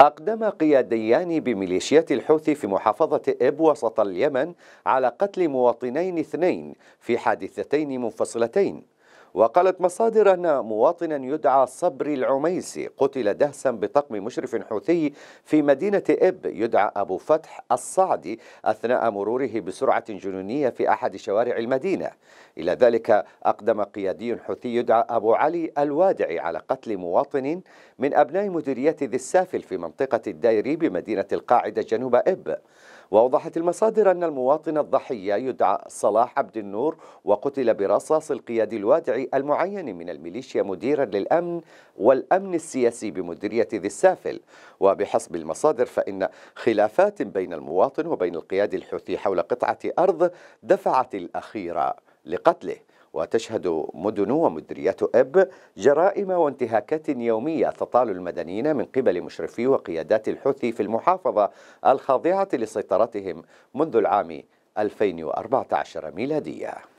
أقدم قياديان بميليشيات الحوثي في محافظة إب وسط اليمن على قتل مواطنين اثنين في حادثتين منفصلتين وقالت مصادر أن مواطنا يدعى صبري العميسي قتل دهسا بطقم مشرف حوثي في مدينة إب يدعى أبو فتح الصعدي أثناء مروره بسرعة جنونية في أحد شوارع المدينة إلى ذلك أقدم قيادي حوثي يدعى أبو علي الوادعي على قتل مواطن من أبناء مديرية ذي السافل في منطقة الدايري بمدينة القاعدة جنوب إب وأوضحت المصادر أن المواطن الضحية يدعى صلاح عبد النور وقتل برصاص القيادي الوادعي المعين من الميليشيا مديرا للأمن والأمن السياسي بمديرية ذي السافل وبحسب المصادر فإن خلافات بين المواطن وبين القيادي الحوثي حول قطعة أرض دفعت الأخيرة لقتله وتشهد مدن ومديريات اب جرائم وانتهاكات يوميه تطال المدنيين من قبل مشرفي وقيادات الحوثي في المحافظه الخاضعه لسيطرتهم منذ العام 2014 ميلاديه